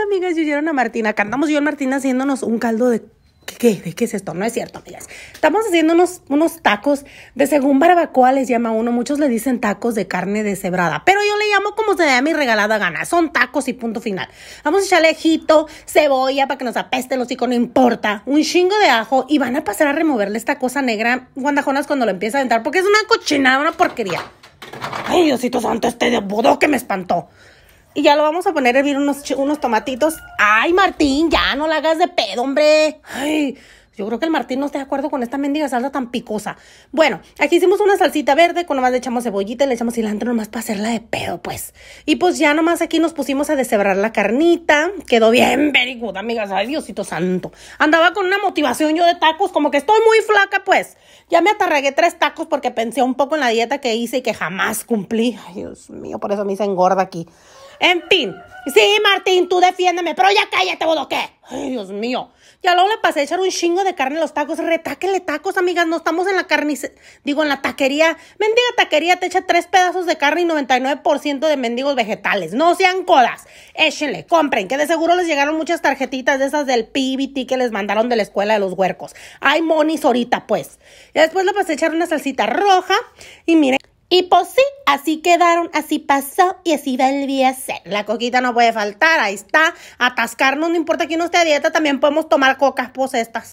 amigas? Yo a Martina. Cantamos yo y Martina haciéndonos un caldo de ¿Qué, ¿De qué es esto? No es cierto, amigas. Estamos haciéndonos unos, tacos de según barbacoa, les llama uno. Muchos le dicen tacos de carne deshebrada, pero yo le llamo como se me da mi regalada gana. Son tacos y punto final. Vamos a echarle ajito, cebolla para que nos apeste los hocico, no importa. Un chingo de ajo y van a pasar a removerle esta cosa negra, guandajonas, cuando lo empieza a entrar, porque es una cochinada, una porquería. Ay, Diosito Santo, este de que me espantó. Y ya lo vamos a poner a hervir unos, unos tomatitos. Ay, Martín, ya no la hagas de pedo, hombre. Ay, yo creo que el Martín no está de acuerdo con esta mendiga salsa tan picosa. Bueno, aquí hicimos una salsita verde, con nomás le echamos cebollita, le echamos cilantro nomás para hacerla de pedo, pues. Y pues ya nomás aquí nos pusimos a deshebrar la carnita. Quedó bien very good, amigas. Ay, Diosito santo. Andaba con una motivación yo de tacos, como que estoy muy flaca, pues. Ya me atarragué tres tacos porque pensé un poco en la dieta que hice y que jamás cumplí. Ay, Dios mío, por eso me hice engorda aquí. En fin. Sí, Martín, tú defiéndeme, pero ya cállate, bodoqué. Ay, Dios mío. Ya luego le pasé a echar un chingo de carne a los tacos. Retáquenle tacos, amigas. No estamos en la carnicería, Digo, en la taquería. Mendiga taquería te echa tres pedazos de carne y 99% de mendigos vegetales. No sean codas. Échenle, compren, que de seguro les llegaron muchas tarjetitas de esas del PBT que les mandaron de la escuela de los huercos. Hay monis ahorita, pues. Y después le pasé a echar una salsita roja. Y miren. Y pues sí, así quedaron, así pasó y así volví a ser. La coquita no puede faltar, ahí está. Atascarnos, no importa quién no esté a dieta, también podemos tomar cocas, pues estas.